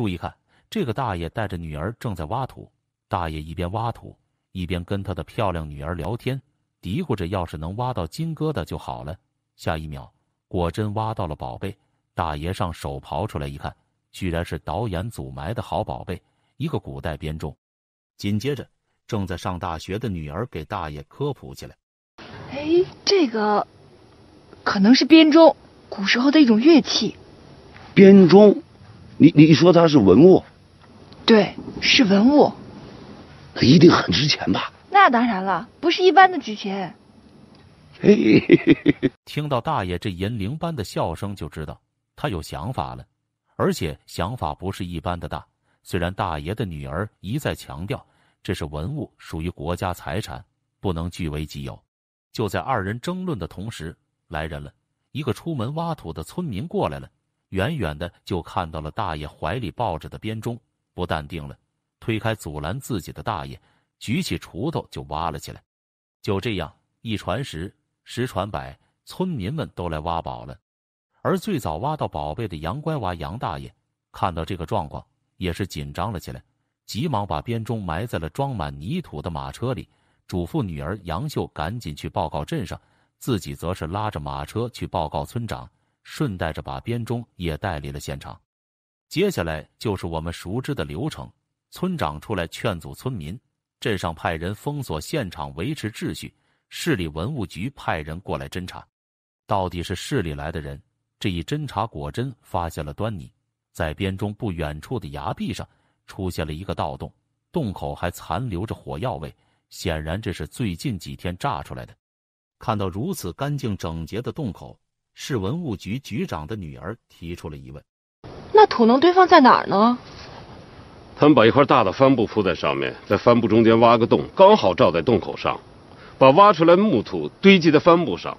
注意看，这个大爷带着女儿正在挖土。大爷一边挖土，一边跟他的漂亮女儿聊天，嘀咕着：“要是能挖到金疙瘩就好了。”下一秒，果真挖到了宝贝。大爷上手刨出来一看，居然是导演组埋的好宝贝——一个古代编钟。紧接着，正在上大学的女儿给大爷科普起来：“哎，这个可能是编钟，古时候的一种乐器。”编钟。你你说它是文物，对，是文物，那一定很值钱吧？那当然了，不是一般的值钱。嘿嘿嘿嘿嘿！听到大爷这银铃般的笑声，就知道他有想法了，而且想法不是一般的大。虽然大爷的女儿一再强调这是文物，属于国家财产，不能据为己有。就在二人争论的同时，来人了，一个出门挖土的村民过来了。远远的就看到了大爷怀里抱着的编钟，不淡定了，推开阻拦自己的大爷，举起锄头就挖了起来。就这样，一传十，十传百，村民们都来挖宝了。而最早挖到宝贝的杨乖娃杨大爷看到这个状况，也是紧张了起来，急忙把编钟埋在了装满泥土的马车里，嘱咐女儿杨秀赶紧去报告镇上，自己则是拉着马车去报告村长。顺带着把编钟也带离了现场。接下来就是我们熟知的流程：村长出来劝阻村民，镇上派人封锁现场维持秩序，市里文物局派人过来侦查。到底是市里来的人？这一侦查果真发现了端倪，在编钟不远处的崖壁上出现了一个盗洞，洞口还残留着火药味，显然这是最近几天炸出来的。看到如此干净整洁的洞口。市文物局局长的女儿提出了疑问：“那土能堆放在哪儿呢？”他们把一块大的帆布铺在上面，在帆布中间挖个洞，刚好罩在洞口上，把挖出来的木土堆积在帆布上。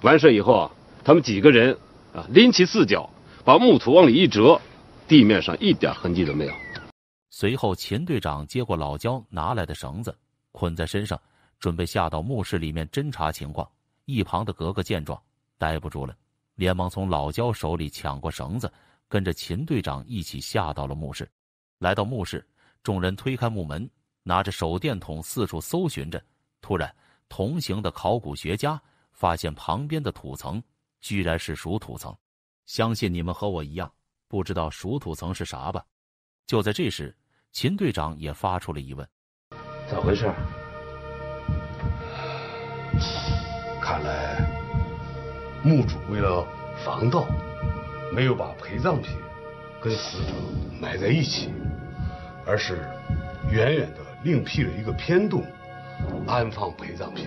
完事以后啊，他们几个人啊，拎起四脚，把木土往里一折，地面上一点痕迹都没有。随后，秦队长接过老焦拿来的绳子，捆在身上，准备下到墓室里面侦查情况。一旁的格格见状。待不住了，连忙从老焦手里抢过绳子，跟着秦队长一起下到了墓室。来到墓室，众人推开木门，拿着手电筒四处搜寻着。突然，同行的考古学家发现旁边的土层居然是熟土层。相信你们和我一样，不知道熟土层是啥吧？就在这时，秦队长也发出了疑问：“咋回事？看来……”墓主为了防盗，没有把陪葬品跟死者埋在一起，而是远远的另辟了一个偏洞安放陪葬品。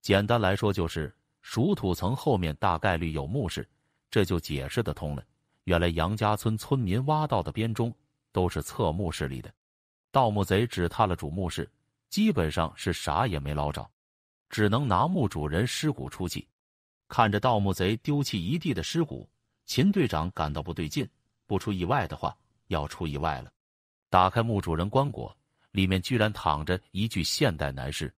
简单来说，就是熟土层后面大概率有墓室，这就解释得通了。原来杨家村村民挖到的编钟都是侧墓室里的，盗墓贼只探了主墓室，基本上是啥也没捞着，只能拿墓主人尸骨出气。看着盗墓贼丢弃一地的尸骨，秦队长感到不对劲。不出意外的话，要出意外了。打开墓主人棺椁，里面居然躺着一具现代男尸。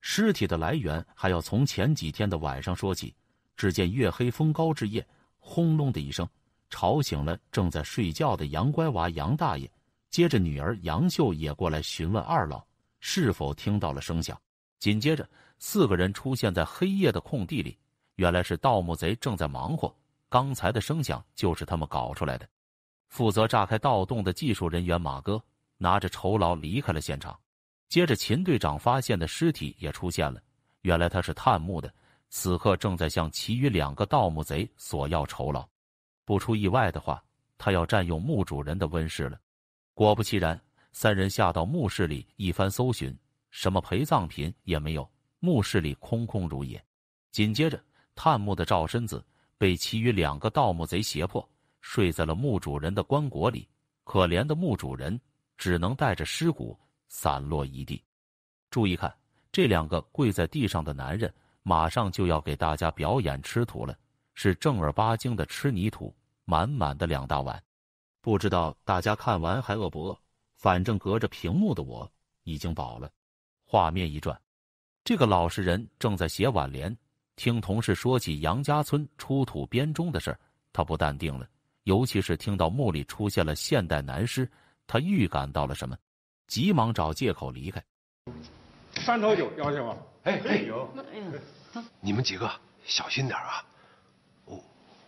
尸体的来源还要从前几天的晚上说起。只见月黑风高之夜，轰隆的一声，吵醒了正在睡觉的杨乖娃杨大爷。接着，女儿杨秀也过来询问二老是否听到了声响。紧接着，四个人出现在黑夜的空地里。原来是盗墓贼正在忙活，刚才的声响就是他们搞出来的。负责炸开盗洞的技术人员马哥拿着酬劳离开了现场。接着，秦队长发现的尸体也出现了。原来他是探墓的，此刻正在向其余两个盗墓贼索要酬劳。不出意外的话，他要占用墓主人的温室了。果不其然，三人下到墓室里一番搜寻，什么陪葬品也没有，墓室里空空如也。紧接着。探墓的赵身子被其余两个盗墓贼胁迫，睡在了墓主人的棺椁里。可怜的墓主人只能带着尸骨散落一地。注意看，这两个跪在地上的男人马上就要给大家表演吃土了，是正儿八经的吃泥土，满满的两大碗。不知道大家看完还饿不饿？反正隔着屏幕的我已经饱了。画面一转，这个老实人正在写挽联。听同事说起杨家村出土编钟的事儿，他不淡定了。尤其是听到墓里出现了现代男尸，他预感到了什么，急忙找借口离开。三头酒要不？哎，有。你们几个小心点啊！我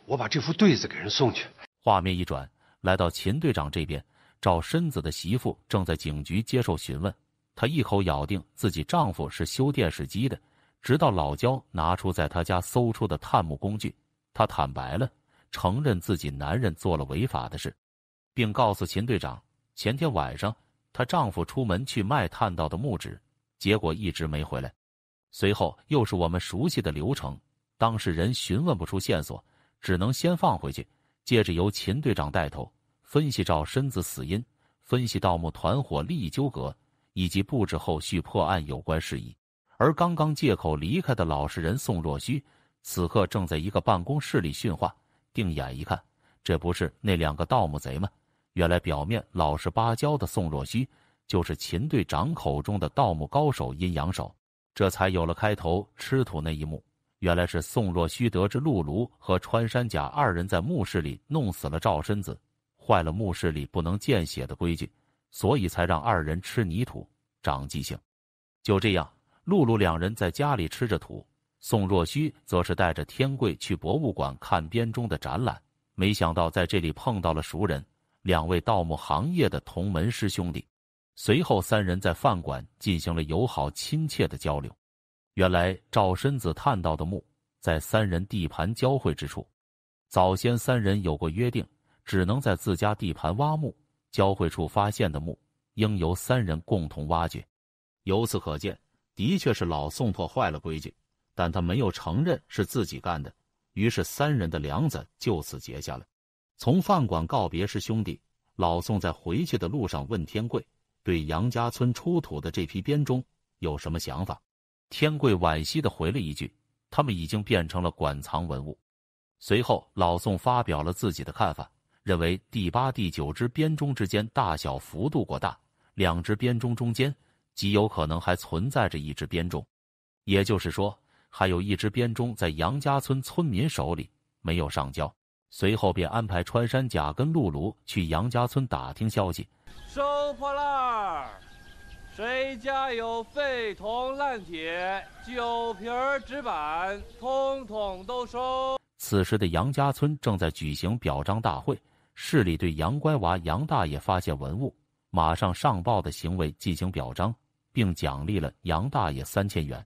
我把这副对子给人送去。画面一转，来到秦队长这边，赵身子的媳妇正在警局接受询问，她一口咬定自己丈夫是修电视机的。直到老焦拿出在他家搜出的探墓工具，他坦白了，承认自己男人做了违法的事，并告诉秦队长，前天晚上她丈夫出门去卖探到的木纸，结果一直没回来。随后又是我们熟悉的流程，当事人询问不出线索，只能先放回去。接着由秦队长带头分析赵身子死因，分析盗墓团伙利益纠葛，以及布置后续破案有关事宜。而刚刚借口离开的老实人宋若虚，此刻正在一个办公室里训话。定眼一看，这不是那两个盗墓贼吗？原来表面老实巴交的宋若虚，就是秦队长口中的盗墓高手阴阳手。这才有了开头吃土那一幕。原来是宋若虚得知陆卢和穿山甲二人在墓室里弄死了赵身子，坏了墓室里不能见血的规矩，所以才让二人吃泥土长记性。就这样。露露两人在家里吃着土，宋若虚则是带着天贵去博物馆看编钟的展览。没想到在这里碰到了熟人，两位盗墓行业的同门师兄弟。随后，三人在饭馆进行了友好亲切的交流。原来赵身子探到的墓，在三人地盘交汇之处。早先三人有过约定，只能在自家地盘挖墓，交汇处发现的墓应由三人共同挖掘。由此可见。的确是老宋破坏了规矩，但他没有承认是自己干的，于是三人的梁子就此结下了。从饭馆告别时，兄弟老宋在回去的路上问天贵，对杨家村出土的这批编钟有什么想法？天贵惋惜的回了一句：“他们已经变成了馆藏文物。”随后，老宋发表了自己的看法，认为第八、第九只编钟之间大小幅度过大，两只编钟中间。极有可能还存在着一只编钟，也就是说，还有一只编钟在杨家村村民手里没有上交。随后便安排穿山甲跟露露去杨家村打听消息。收破烂儿，谁家有废铜烂铁、酒瓶儿、纸板，通通都收。此时的杨家村正在举行表彰大会，市里对杨乖娃、杨大爷发现文物马上上报的行为进行表彰。并奖励了杨大爷三千元，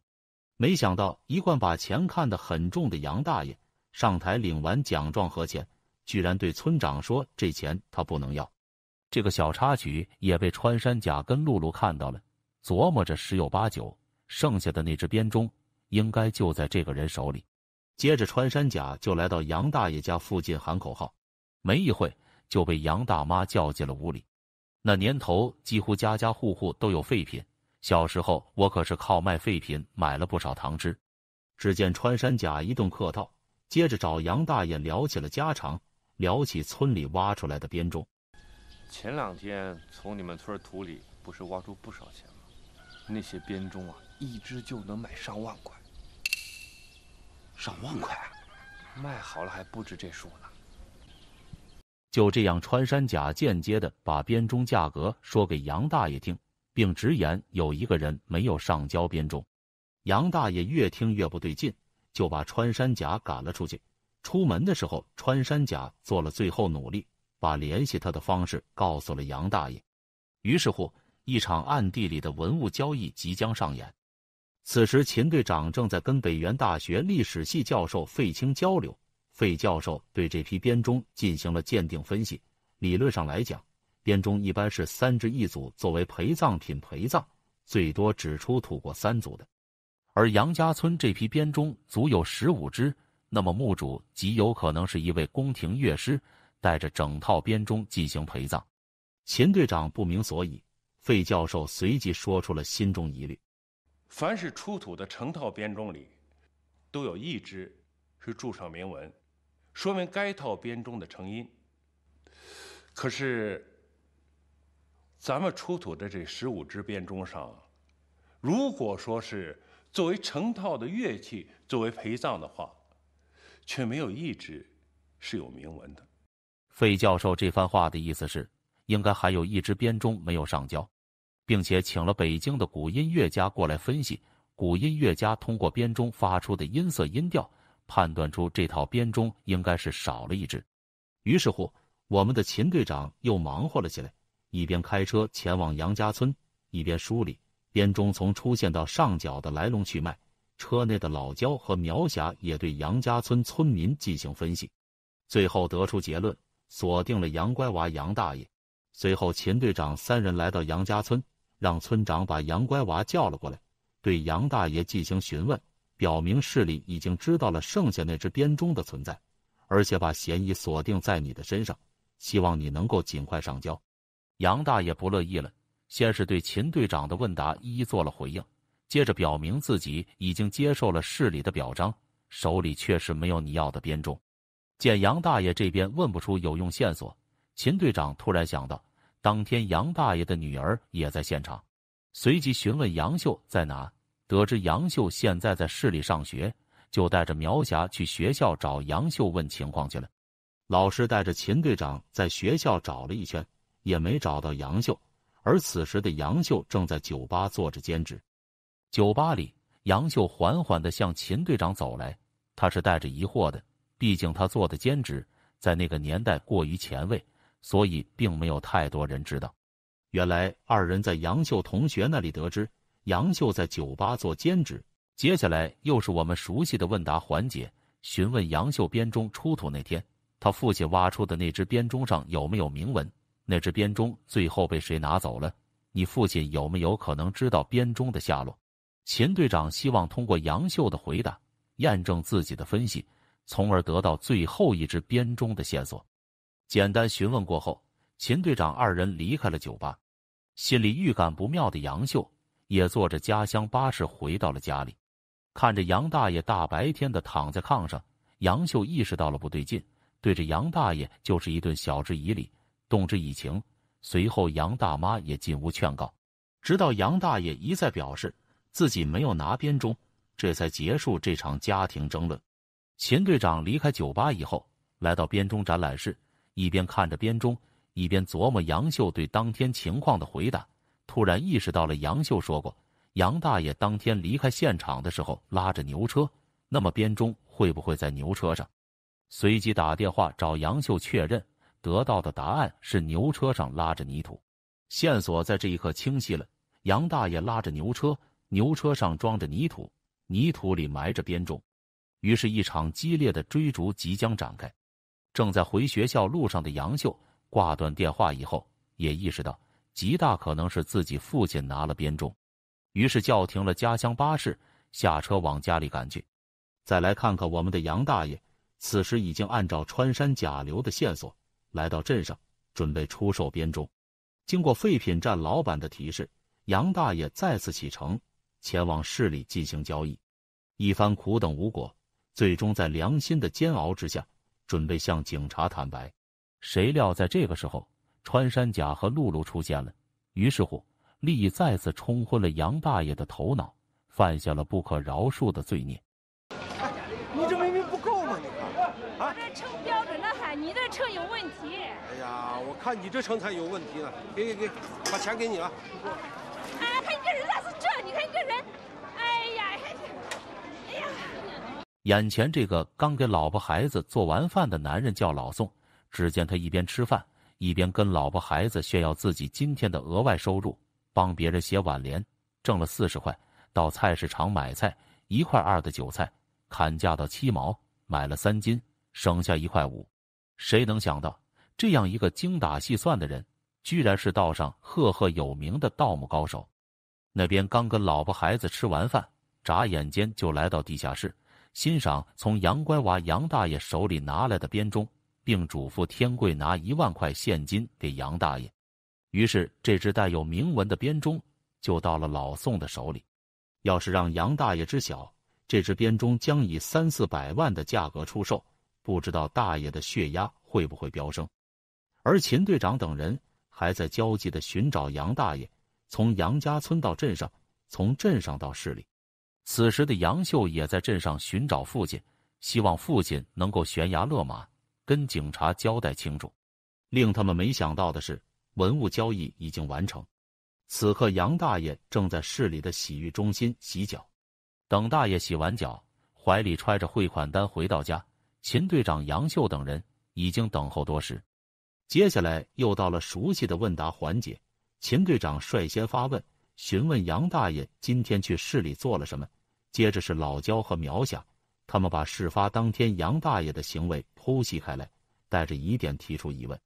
没想到一贯把钱看得很重的杨大爷上台领完奖状和钱，居然对村长说：“这钱他不能要。”这个小插曲也被穿山甲跟露露看到了，琢磨着十有八九剩下的那只编钟应该就在这个人手里。接着，穿山甲就来到杨大爷家附近喊口号，没一会就被杨大妈叫进了屋里。那年头，几乎家家户户都有废品。小时候，我可是靠卖废品买了不少糖吃。只见穿山甲一顿客套，接着找杨大爷聊起了家常，聊起村里挖出来的编钟。前两天从你们村土里不是挖出不少钱吗？那些编钟啊，一只就能买上万块。上万块啊！卖好了还不止这数呢。就这样，穿山甲间接的把编钟价格说给杨大爷听。并直言有一个人没有上交编钟。杨大爷越听越不对劲，就把穿山甲赶了出去。出门的时候，穿山甲做了最后努力，把联系他的方式告诉了杨大爷。于是乎，一场暗地里的文物交易即将上演。此时，秦队长正在跟北原大学历史系教授费青交流。费教授对这批编钟进行了鉴定分析，理论上来讲。编钟一般是三支一组作为陪葬品陪葬，最多只出土过三组的。而杨家村这批编钟足有十五只，那么墓主极有可能是一位宫廷乐师，带着整套编钟进行陪葬。秦队长不明所以，费教授随即说出了心中疑虑：凡是出土的成套编钟里，都有一只是铸上铭文，说明该套编钟的成因。可是。咱们出土的这十五只编钟上，如果说是作为成套的乐器作为陪葬的话，却没有一只是有铭文的。费教授这番话的意思是，应该还有一只编钟没有上交，并且请了北京的古音乐家过来分析。古音乐家通过编钟发出的音色、音调，判断出这套编钟应该是少了一只。于是乎，我们的秦队长又忙活了起来。一边开车前往杨家村，一边梳理边钟从出现到上缴的来龙去脉。车内的老焦和苗霞也对杨家村村民进行分析，最后得出结论，锁定了杨乖娃、杨大爷。随后，秦队长三人来到杨家村，让村长把杨乖娃叫了过来，对杨大爷进行询问，表明市里已经知道了剩下那只编钟的存在，而且把嫌疑锁定在你的身上，希望你能够尽快上交。杨大爷不乐意了，先是对秦队长的问答一一做了回应，接着表明自己已经接受了市里的表彰，手里确实没有你要的编钟。见杨大爷这边问不出有用线索，秦队长突然想到，当天杨大爷的女儿也在现场，随即询问杨秀在哪。得知杨秀现在在市里上学，就带着苗霞去学校找杨秀问情况去了。老师带着秦队长在学校找了一圈。也没找到杨秀，而此时的杨秀正在酒吧做着兼职。酒吧里，杨秀缓缓地向秦队长走来，他是带着疑惑的。毕竟他做的兼职在那个年代过于前卫，所以并没有太多人知道。原来二人在杨秀同学那里得知杨秀在酒吧做兼职。接下来又是我们熟悉的问答环节，询问杨秀编钟出土那天，他父亲挖出的那只编钟上有没有铭文。那只编钟最后被谁拿走了？你父亲有没有可能知道编钟的下落？秦队长希望通过杨秀的回答验证自己的分析，从而得到最后一只编钟的线索。简单询问过后，秦队长二人离开了酒吧。心里预感不妙的杨秀也坐着家乡巴士回到了家里。看着杨大爷大白天的躺在炕上，杨秀意识到了不对劲，对着杨大爷就是一顿晓之以理。动之以情，随后杨大妈也进屋劝告，直到杨大爷一再表示自己没有拿编钟，这才结束这场家庭争论。秦队长离开酒吧以后，来到编钟展览室，一边看着编钟，一边琢磨杨秀对当天情况的回答，突然意识到了杨秀说过杨大爷当天离开现场的时候拉着牛车，那么编钟会不会在牛车上？随即打电话找杨秀确认。得到的答案是牛车上拉着泥土，线索在这一刻清晰了。杨大爷拉着牛车，牛车上装着泥土，泥土里埋着鞭钟。于是，一场激烈的追逐即将展开。正在回学校路上的杨秀挂断电话以后，也意识到极大可能是自己父亲拿了鞭钟，于是叫停了家乡巴士，下车往家里赶去。再来看看我们的杨大爷，此时已经按照穿山甲流的线索。来到镇上，准备出售编钟。经过废品站老板的提示，杨大爷再次启程，前往市里进行交易。一番苦等无果，最终在良心的煎熬之下，准备向警察坦白。谁料在这个时候，穿山甲和露露出现了。于是乎，利益再次冲昏了杨大爷的头脑，犯下了不可饶恕的罪孽。看你这成才有问题了，给给给，把钱给你了。哎，看你这人咋是这？你看你这人，哎呀！哎呀！眼前这个刚给老婆孩子做完饭的男人叫老宋。只见他一边吃饭，一边跟老婆孩子炫耀自己今天的额外收入：帮别人写挽联挣了四十块，到菜市场买菜一块二的韭菜砍价到七毛，买了三斤，省下一块五。谁能想到？这样一个精打细算的人，居然是道上赫赫有名的盗墓高手。那边刚跟老婆孩子吃完饭，眨眼间就来到地下室，欣赏从杨乖娃杨大爷手里拿来的编钟，并嘱咐天贵拿一万块现金给杨大爷。于是，这只带有铭文的编钟就到了老宋的手里。要是让杨大爷知晓，这只编钟将以三四百万的价格出售，不知道大爷的血压会不会飙升。而秦队长等人还在焦急的寻找杨大爷，从杨家村到镇上，从镇上到市里。此时的杨秀也在镇上寻找父亲，希望父亲能够悬崖勒马，跟警察交代清楚。令他们没想到的是，文物交易已经完成。此刻，杨大爷正在市里的洗浴中心洗脚。等大爷洗完脚，怀里揣着汇款单回到家，秦队长、杨秀等人已经等候多时。接下来又到了熟悉的问答环节，秦队长率先发问，询问杨大爷今天去市里做了什么。接着是老焦和苗想，他们把事发当天杨大爷的行为剖析开来，带着疑点提出疑问。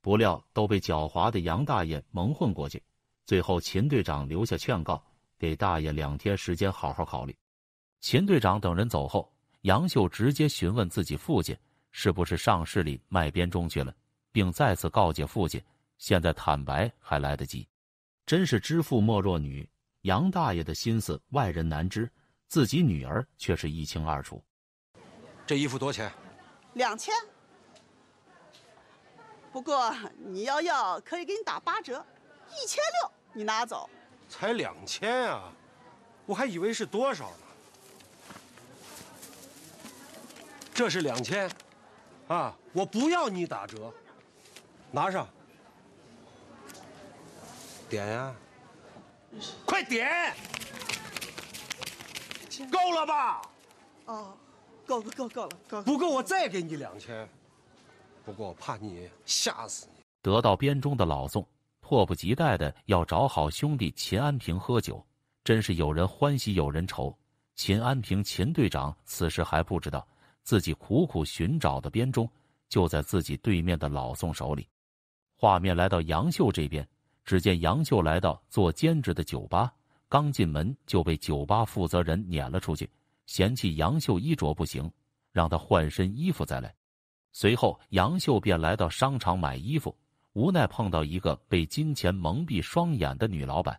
不料都被狡猾的杨大爷蒙混过去。最后，秦队长留下劝告，给大爷两天时间好好考虑。秦队长等人走后，杨秀直接询问自己父亲，是不是上市里卖编钟去了。并再次告诫父亲：“现在坦白还来得及。”真是知父莫若女，杨大爷的心思外人难知，自己女儿却是一清二楚。这衣服多少钱？两千。不过你要要可以给你打八折，一千六你拿走。才两千啊！我还以为是多少呢。这是两千，啊！我不要你打折。拿上，点呀！快点！够了吧？啊，够够够够了，不够我再给你两千。不过我怕你吓死你。得到编钟的老宋迫不及待的要找好兄弟秦安平喝酒，真是有人欢喜有人愁。秦安平秦队长此时还不知道，自己苦苦寻找的编钟就在自己对面的老宋手里。画面来到杨秀这边，只见杨秀来到做兼职的酒吧，刚进门就被酒吧负责人撵了出去，嫌弃杨秀衣着不行，让他换身衣服再来。随后，杨秀便来到商场买衣服，无奈碰到一个被金钱蒙蔽双眼的女老板。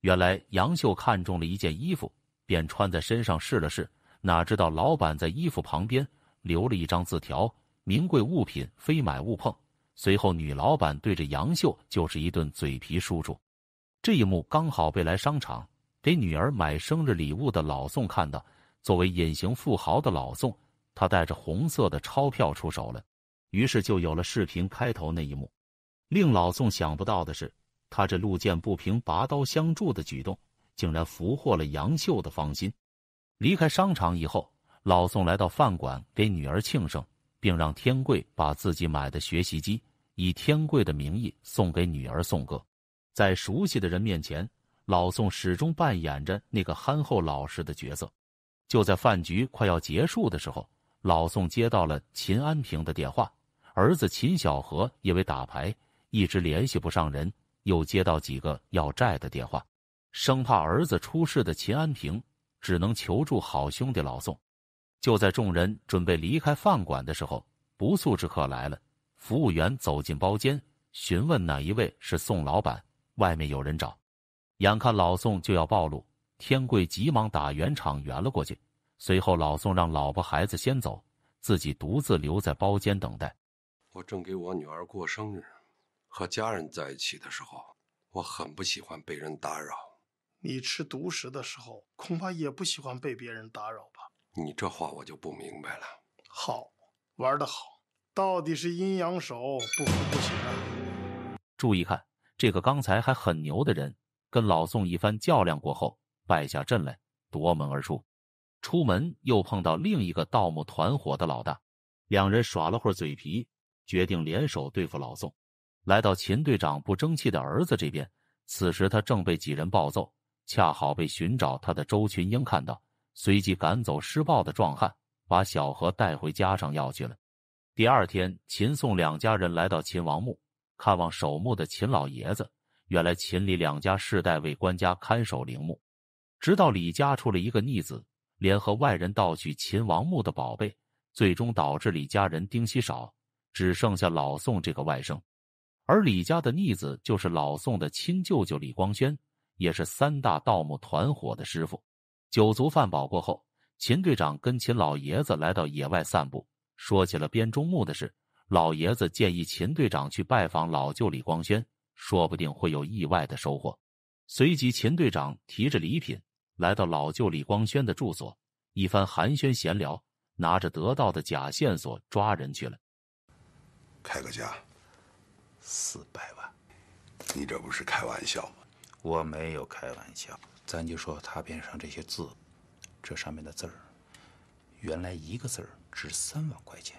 原来，杨秀看中了一件衣服，便穿在身上试了试，哪知道老板在衣服旁边留了一张字条：“名贵物品，非买勿碰。”随后，女老板对着杨秀就是一顿嘴皮输出，这一幕刚好被来商场给女儿买生日礼物的老宋看到。作为隐形富豪的老宋，他带着红色的钞票出手了，于是就有了视频开头那一幕。令老宋想不到的是，他这路见不平拔刀相助的举动，竟然俘获了杨秀的芳心。离开商场以后，老宋来到饭馆给女儿庆生。并让天贵把自己买的学习机以天贵的名义送给女儿宋歌。在熟悉的人面前，老宋始终扮演着那个憨厚老实的角色。就在饭局快要结束的时候，老宋接到了秦安平的电话，儿子秦小河因为打牌一直联系不上人，又接到几个要债的电话，生怕儿子出事的秦安平只能求助好兄弟老宋。就在众人准备离开饭馆的时候，不速之客来了。服务员走进包间，询问哪一位是宋老板，外面有人找。眼看老宋就要暴露，天贵急忙打圆场圆了过去。随后，老宋让老婆孩子先走，自己独自留在包间等待。我正给我女儿过生日，和家人在一起的时候，我很不喜欢被人打扰。你吃独食的时候，恐怕也不喜欢被别人打扰。你这话我就不明白了。好玩的好，到底是阴阳手不服不行啊！注意看，这个刚才还很牛的人，跟老宋一番较量过后败下阵来，夺门而出。出门又碰到另一个盗墓团伙的老大，两人耍了会嘴皮，决定联手对付老宋。来到秦队长不争气的儿子这边，此时他正被几人暴揍，恰好被寻找他的周群英看到。随即赶走施暴的壮汉，把小何带回家上药去了。第二天，秦宋两家人来到秦王墓，看望守墓的秦老爷子。原来，秦李两家世代为官家看守陵墓，直到李家出了一个逆子，联合外人盗取秦王墓的宝贝，最终导致李家人丁稀少，只剩下老宋这个外甥。而李家的逆子就是老宋的亲舅舅李光轩，也是三大盗墓团伙的师傅。酒足饭饱过后，秦队长跟秦老爷子来到野外散步，说起了编钟墓的事。老爷子建议秦队长去拜访老舅李光轩，说不定会有意外的收获。随即，秦队长提着礼品来到老舅李光轩的住所，一番寒暄闲聊，拿着得到的假线索抓人去了。开个价，四百万，你这不是开玩笑吗？我没有开玩笑。咱就说他边上这些字，这上面的字儿，原来一个字儿值三万块钱，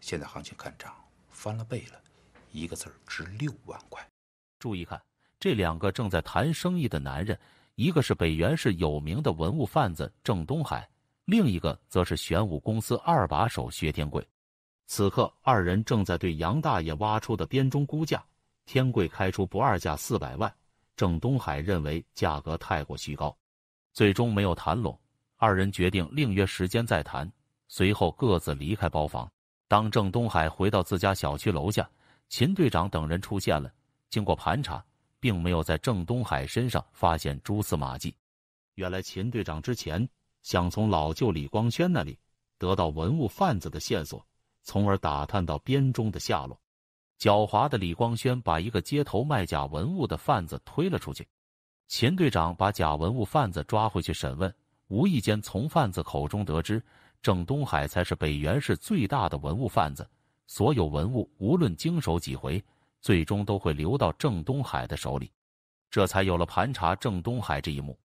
现在行情看涨，翻了倍了，一个字儿值六万块。注意看这两个正在谈生意的男人，一个是北原市有名的文物贩子郑东海，另一个则是玄武公司二把手薛天贵。此刻二人正在对杨大爷挖出的编钟估价，天贵开出不二价四百万。郑东海认为价格太过虚高，最终没有谈拢。二人决定另约时间再谈，随后各自离开包房。当郑东海回到自家小区楼下，秦队长等人出现了。经过盘查，并没有在郑东海身上发现蛛丝马迹。原来，秦队长之前想从老舅李光轩那里得到文物贩子的线索，从而打探到编钟的下落。狡猾的李光轩把一个街头卖假文物的贩子推了出去，秦队长把假文物贩子抓回去审问，无意间从贩子口中得知，郑东海才是北原市最大的文物贩子，所有文物无论经手几回，最终都会流到郑东海的手里，这才有了盘查郑东海这一幕。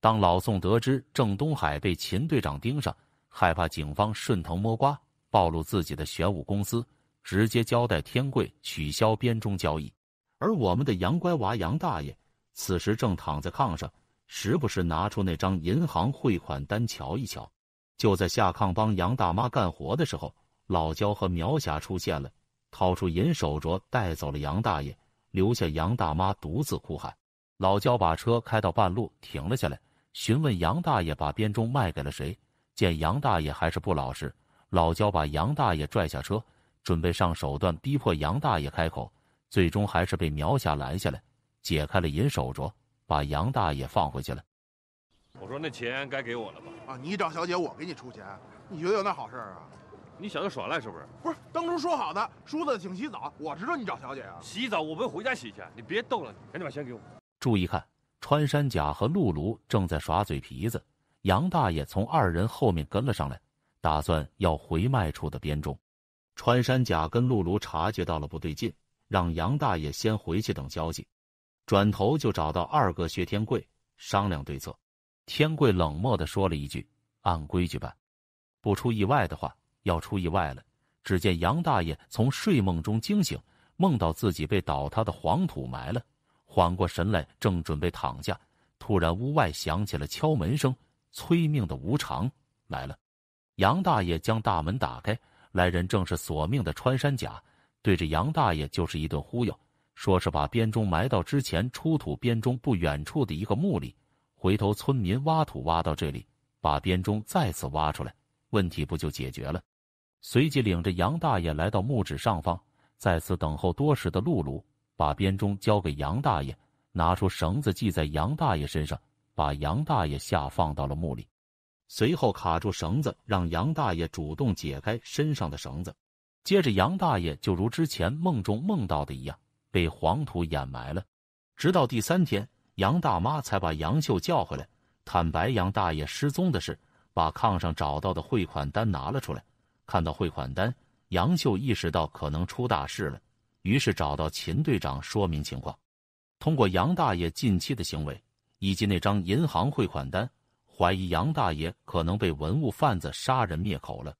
当老宋得知郑东海被秦队长盯上，害怕警方顺藤摸瓜暴露自己的玄武公司。直接交代天贵取消编钟交易，而我们的杨乖娃杨大爷此时正躺在炕上，时不时拿出那张银行汇款单瞧一瞧。就在下炕帮杨大妈干活的时候，老焦和苗霞出现了，掏出银手镯带走了杨大爷，留下杨大妈独自哭喊。老焦把车开到半路停了下来，询问杨大爷把编钟卖给了谁。见杨大爷还是不老实，老焦把杨大爷拽下车。准备上手段逼迫杨大爷开口，最终还是被苗霞拦下来，解开了银手镯，把杨大爷放回去了。我说：“那钱该给我了吧？”啊，你找小姐，我给你出钱，你觉得有那好事儿啊？你小子耍赖是不是？不是，当初说好的，梳子请洗澡。我知道你找小姐啊，洗澡我不回家洗去，你别逗了，赶紧把钱给我。注意看，穿山甲和露露正在耍嘴皮子，杨大爷从二人后面跟了上来，打算要回卖处的编钟。穿山甲跟露露察觉到了不对劲，让杨大爷先回去等消息，转头就找到二哥薛天贵商量对策。天贵冷漠的说了一句：“按规矩办。”不出意外的话，要出意外了。只见杨大爷从睡梦中惊醒，梦到自己被倒塌的黄土埋了。缓过神来，正准备躺下，突然屋外响起了敲门声，催命的无常来了。杨大爷将大门打开。来人正是索命的穿山甲，对着杨大爷就是一顿忽悠，说是把编钟埋到之前出土编钟不远处的一个墓里，回头村民挖土挖到这里，把编钟再次挖出来，问题不就解决了？随即领着杨大爷来到墓址上方，再次等候多时的露露把编钟交给杨大爷，拿出绳子系在杨大爷身上，把杨大爷下放到了墓里。随后卡住绳子，让杨大爷主动解开身上的绳子。接着，杨大爷就如之前梦中梦到的一样，被黄土掩埋了。直到第三天，杨大妈才把杨秀叫回来，坦白杨大爷失踪的事，把炕上找到的汇款单拿了出来。看到汇款单，杨秀意识到可能出大事了，于是找到秦队长说明情况。通过杨大爷近期的行为以及那张银行汇款单。怀疑杨大爷可能被文物贩子杀人灭口了，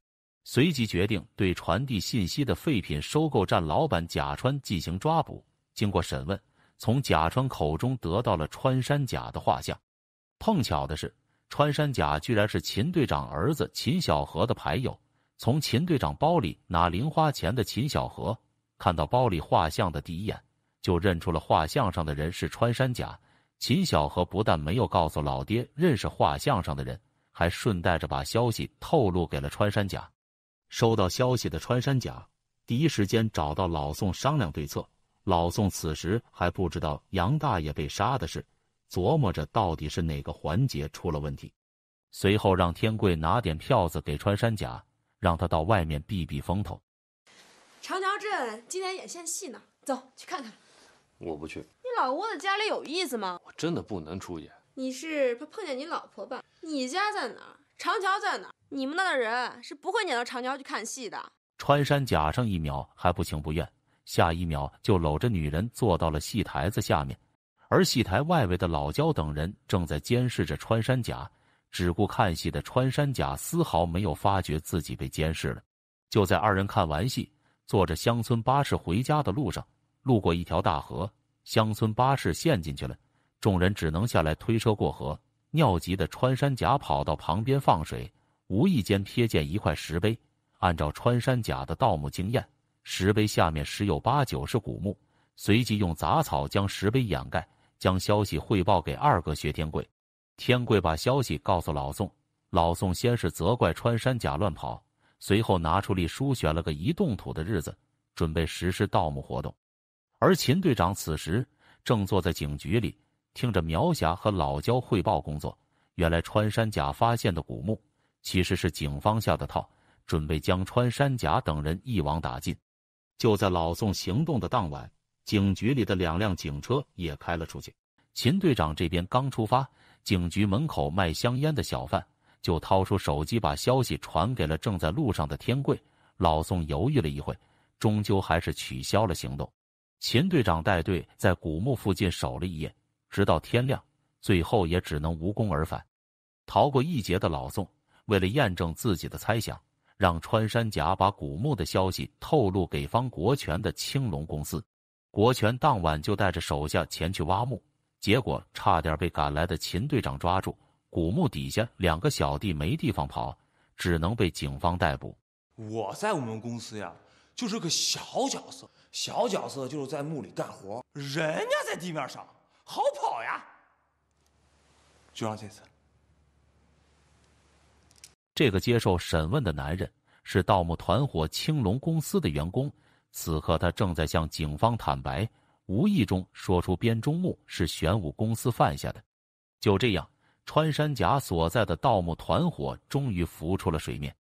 随即决定对传递信息的废品收购站老板贾川进行抓捕。经过审问，从贾川口中得到了穿山甲的画像。碰巧的是，穿山甲居然是秦队长儿子秦小河的牌友。从秦队长包里拿零花钱的秦小河，看到包里画像的第一眼，就认出了画像上的人是穿山甲。秦小河不但没有告诉老爹认识画像上的人，还顺带着把消息透露给了穿山甲。收到消息的穿山甲第一时间找到老宋商量对策。老宋此时还不知道杨大爷被杀的事，琢磨着到底是哪个环节出了问题，随后让天贵拿点票子给穿山甲，让他到外面避避风头。长桥镇今天演戏呢，走去看看。我不去，你老窝在家里有意思吗？我真的不能出去，你是怕碰见你老婆吧？你家在哪？长桥在哪？你们那儿的人是不会撵到长桥去看戏的。穿山甲上一秒还不情不愿，下一秒就搂着女人坐到了戏台子下面。而戏台外围的老焦等人正在监视着穿山甲，只顾看戏的穿山甲丝毫没有发觉自己被监视了。就在二人看完戏，坐着乡村巴士回家的路上。路过一条大河，乡村巴士陷进去了，众人只能下来推车过河。尿急的穿山甲跑到旁边放水，无意间瞥见一块石碑。按照穿山甲的盗墓经验，石碑下面十有八九是古墓，随即用杂草将石碑掩盖，将消息汇报给二哥薛天贵。天贵把消息告诉老宋，老宋先是责怪穿山甲乱跑，随后拿出隶书选了个移动土的日子，准备实施盗墓活动。而秦队长此时正坐在警局里，听着苗霞和老焦汇报工作。原来穿山甲发现的古墓，其实是警方下的套，准备将穿山甲等人一网打尽。就在老宋行动的当晚，警局里的两辆警车也开了出去。秦队长这边刚出发，警局门口卖香烟的小贩就掏出手机，把消息传给了正在路上的天贵。老宋犹豫了一会，终究还是取消了行动。秦队长带队在古墓附近守了一夜，直到天亮，最后也只能无功而返。逃过一劫的老宋，为了验证自己的猜想，让穿山甲把古墓的消息透露给方国权的青龙公司。国权当晚就带着手下前去挖墓，结果差点被赶来的秦队长抓住。古墓底下两个小弟没地方跑，只能被警方逮捕。我在我们公司呀，就是个小角色。小角色就是在墓里干活，人家在地面上好跑呀。就让这次，这个接受审问的男人是盗墓团伙青龙公司的员工，此刻他正在向警方坦白，无意中说出编钟墓是玄武公司犯下的。就这样，穿山甲所在的盗墓团伙终于浮出了水面，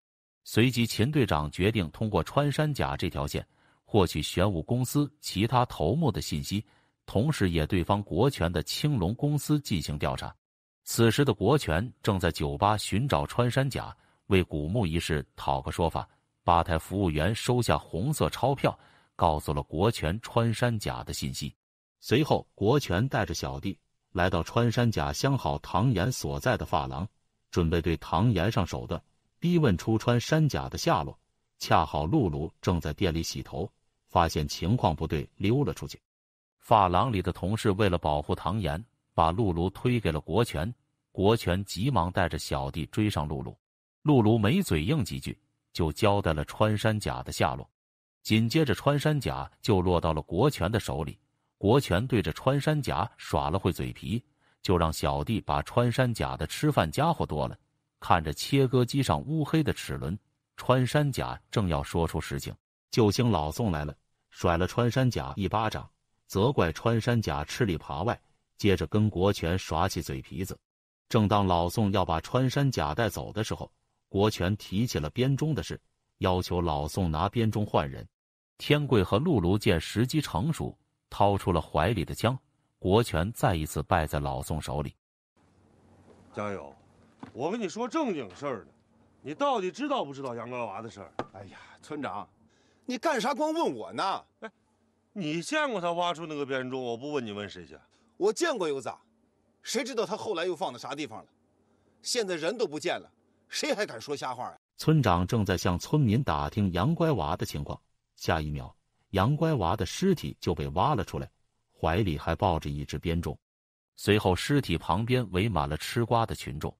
随即秦队长决定通过穿山甲这条线。获取玄武公司其他头目的信息，同时也对方国权的青龙公司进行调查。此时的国权正在酒吧寻找穿山甲，为古墓一事讨个说法。吧台服务员收下红色钞票，告诉了国权穿山甲的信息。随后，国权带着小弟来到穿山甲相好唐岩所在的发廊，准备对唐岩上手段，逼问出穿山甲的下落。恰好露露正在店里洗头。发现情况不对，溜了出去。发廊里的同事为了保护唐岩，把露露推给了国权。国权急忙带着小弟追上露露，露露没嘴硬几句，就交代了穿山甲的下落。紧接着，穿山甲就落到了国权的手里。国权对着穿山甲耍了会嘴皮，就让小弟把穿山甲的吃饭家伙剁了。看着切割机上乌黑的齿轮，穿山甲正要说出实情，救星老宋来了。甩了穿山甲一巴掌，责怪穿山甲吃里扒外，接着跟国权耍起嘴皮子。正当老宋要把穿山甲带走的时候，国权提起了编钟的事，要求老宋拿编钟换人。天贵和露露见时机成熟，掏出了怀里的枪。国权再一次败在老宋手里。家友，我跟你说正经事儿呢，你到底知道不知道杨高娃的事？哎呀，村长。你干啥光问我呢？哎，你见过他挖出那个编钟，我不问你问谁去？我见过又咋？谁知道他后来又放到啥地方了？现在人都不见了，谁还敢说瞎话啊？村长正在向村民打听杨乖娃的情况，下一秒，杨乖娃的尸体就被挖了出来，怀里还抱着一只编钟。随后，尸体旁边围满了吃瓜的群众。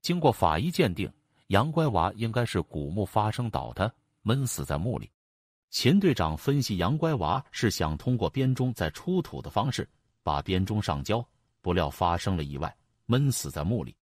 经过法医鉴定，杨乖娃应该是古墓发生倒塌，闷死在墓里。秦队长分析，杨乖娃是想通过编钟在出土的方式把编钟上交，不料发生了意外，闷死在墓里。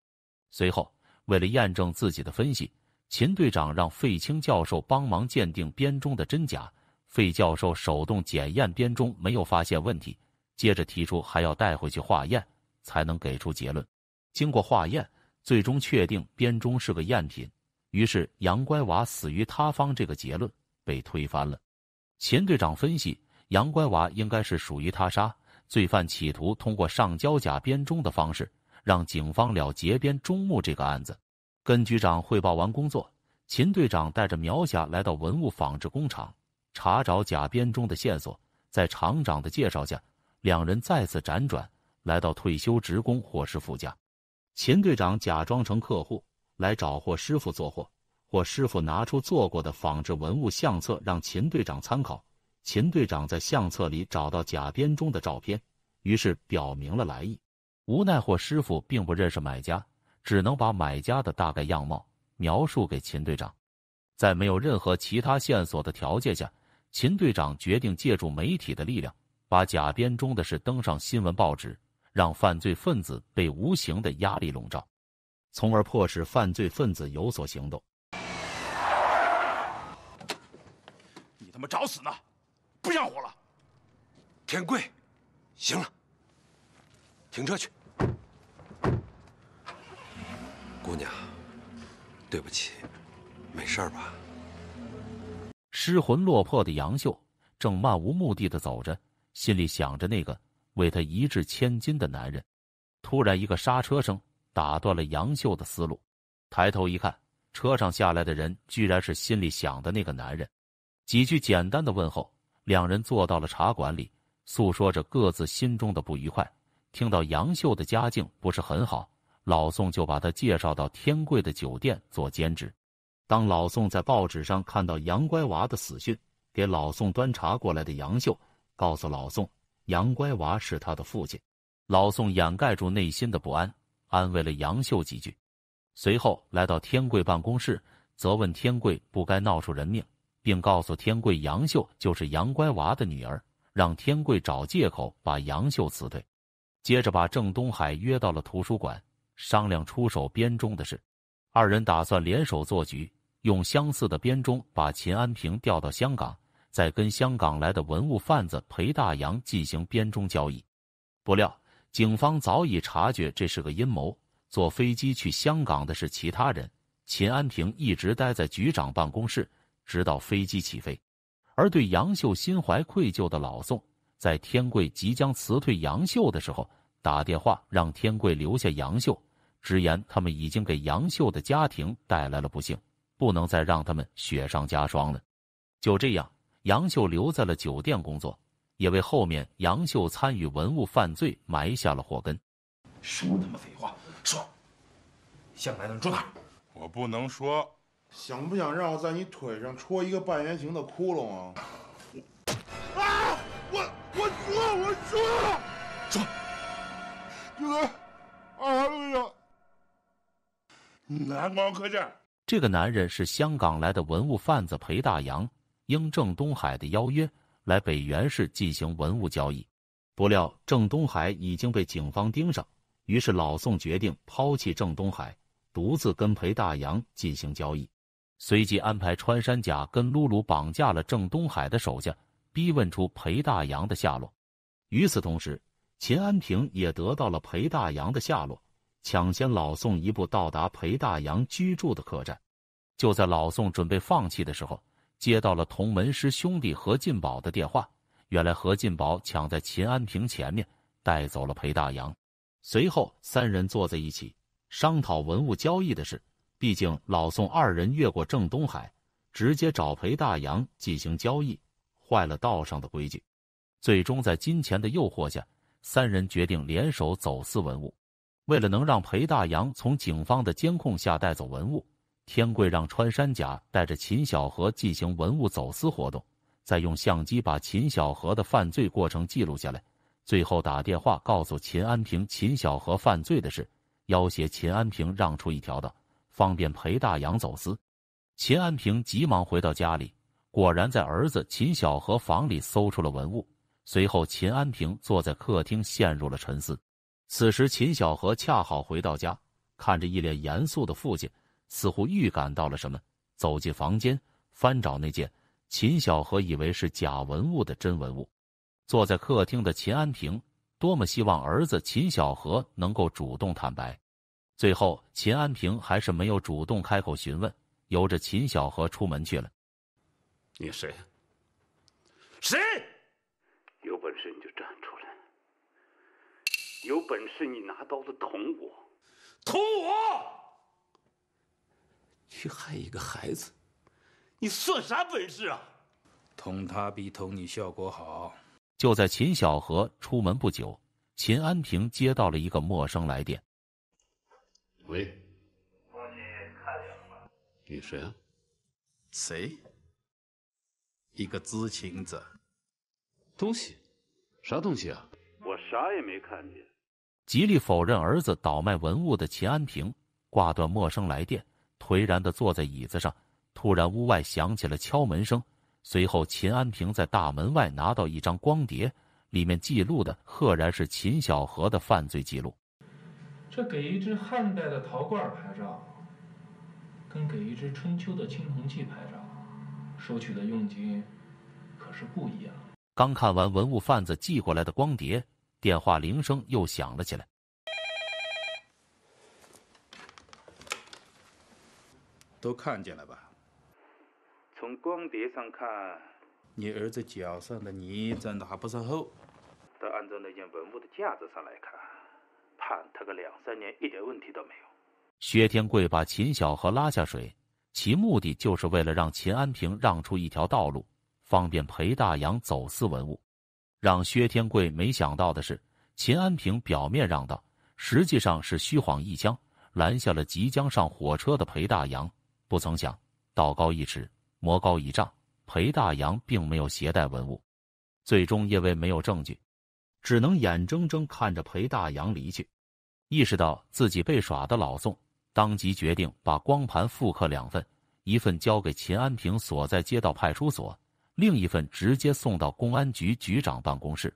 随后，为了验证自己的分析，秦队长让费青教授帮忙鉴定编钟的真假。费教授手动检验编钟，没有发现问题，接着提出还要带回去化验才能给出结论。经过化验，最终确定编钟是个赝品。于是，杨乖娃死于塌方这个结论。被推翻了，秦队长分析，杨乖娃应该是属于他杀，罪犯企图通过上交假编钟的方式，让警方了结编钟墓这个案子。跟局长汇报完工作，秦队长带着苗霞来到文物仿制工厂，查找假编钟的线索。在厂长的介绍下，两人再次辗转来到退休职工霍师傅家，秦队长假装成客户来找霍师傅做货。或师傅拿出做过的仿制文物相册，让秦队长参考。秦队长在相册里找到假编钟的照片，于是表明了来意。无奈或师傅并不认识买家，只能把买家的大概样貌描述给秦队长。在没有任何其他线索的条件下，秦队长决定借助媒体的力量，把假编钟的事登上新闻报纸，让犯罪分子被无形的压力笼罩，从而迫使犯罪分子有所行动。他么找死呢，不想活了。田贵，行了，停车去。姑娘，对不起，没事吧？失魂落魄的杨秀正漫无目的的走着，心里想着那个为他一掷千金的男人。突然，一个刹车声打断了杨秀的思路，抬头一看，车上下来的人居然是心里想的那个男人。几句简单的问候，两人坐到了茶馆里，诉说着各自心中的不愉快。听到杨秀的家境不是很好，老宋就把他介绍到天贵的酒店做兼职。当老宋在报纸上看到杨乖娃的死讯，给老宋端茶过来的杨秀告诉老宋，杨乖娃是他的父亲。老宋掩盖住内心的不安，安慰了杨秀几句，随后来到天贵办公室，责问天贵不该闹出人命。并告诉天贵杨秀就是杨乖娃的女儿，让天贵找借口把杨秀辞退。接着把郑东海约到了图书馆，商量出手编钟的事。二人打算联手做局，用相似的编钟把秦安平调到香港，再跟香港来的文物贩子裴大洋进行编钟交易。不料警方早已察觉这是个阴谋。坐飞机去香港的是其他人，秦安平一直待在局长办公室。直到飞机起飞，而对杨秀心怀愧疚的老宋，在天贵即将辞退杨秀的时候，打电话让天贵留下杨秀，直言他们已经给杨秀的家庭带来了不幸，不能再让他们雪上加霜了。就这样，杨秀留在了酒店工作，也为后面杨秀参与文物犯罪埋下了祸根。说那么废话，说，向来能住哪？我不能说。想不想让我在你腿上戳一个半圆形的窟窿啊？我啊！我我输我输。输。刘哥，哎呀！南光客栈这个男人是香港来的文物贩子裴大洋，应郑东海的邀约来北原市进行文物交易。不料郑东海已经被警方盯上，于是老宋决定抛弃郑东海，独自跟裴大洋进行交易。随即安排穿山甲跟露露绑架了郑东海的手下，逼问出裴大洋的下落。与此同时，秦安平也得到了裴大洋的下落，抢先老宋一步到达裴大洋居住的客栈。就在老宋准备放弃的时候，接到了同门师兄弟何进宝的电话。原来何进宝抢在秦安平前面带走了裴大洋。随后三人坐在一起商讨文物交易的事。毕竟老宋二人越过郑东海，直接找裴大洋进行交易，坏了道上的规矩。最终在金钱的诱惑下，三人决定联手走私文物。为了能让裴大洋从警方的监控下带走文物，天贵让穿山甲带着秦小河进行文物走私活动，再用相机把秦小河的犯罪过程记录下来，最后打电话告诉秦安平秦小河犯罪的事，要挟秦安平让出一条道。方便裴大洋走私，秦安平急忙回到家里，果然在儿子秦小河房里搜出了文物。随后，秦安平坐在客厅陷入了沉思。此时，秦小河恰好回到家，看着一脸严肃的父亲，似乎预感到了什么，走进房间翻找那件秦小河以为是假文物的真文物。坐在客厅的秦安平，多么希望儿子秦小河能够主动坦白。最后，秦安平还是没有主动开口询问，由着秦小河出门去了。你谁？谁？有本事你就站出来！有本事你拿刀子捅我！捅我！去害一个孩子，你算啥本事啊？捅他比捅你效果好。就在秦小河出门不久，秦安平接到了一个陌生来电。喂，东看见了吗？你谁啊？谁？一个知情者。东西？啥东西啊？我啥也没看见。极力否认儿子倒卖文物的秦安平挂断陌生来电，颓然的坐在椅子上。突然，屋外响起了敲门声。随后，秦安平在大门外拿到一张光碟，里面记录的赫然是秦小河的犯罪记录。这给一只汉代的陶罐拍照，跟给一只春秋的青铜器拍照，收取的佣金可是不一样。刚看完文物贩子寄过来的光碟，电话铃声又响了起来。都看见了吧？从光碟上看，你儿子脚上的泥粘的还不算厚。但按照那件文物的价值上来看。判他个两三年，一点问题都没有。薛天贵把秦小河拉下水，其目的就是为了让秦安平让出一条道路，方便裴大洋走私文物。让薛天贵没想到的是，秦安平表面让道，实际上是虚晃一枪，拦下了即将上火车的裴大洋。不曾想，道高一尺，魔高一丈，裴大洋并没有携带文物。最终，因为没有证据，只能眼睁睁看着裴大洋离去。意识到自己被耍的老宋，当即决定把光盘复刻两份，一份交给秦安平所在街道派出所，另一份直接送到公安局局长办公室。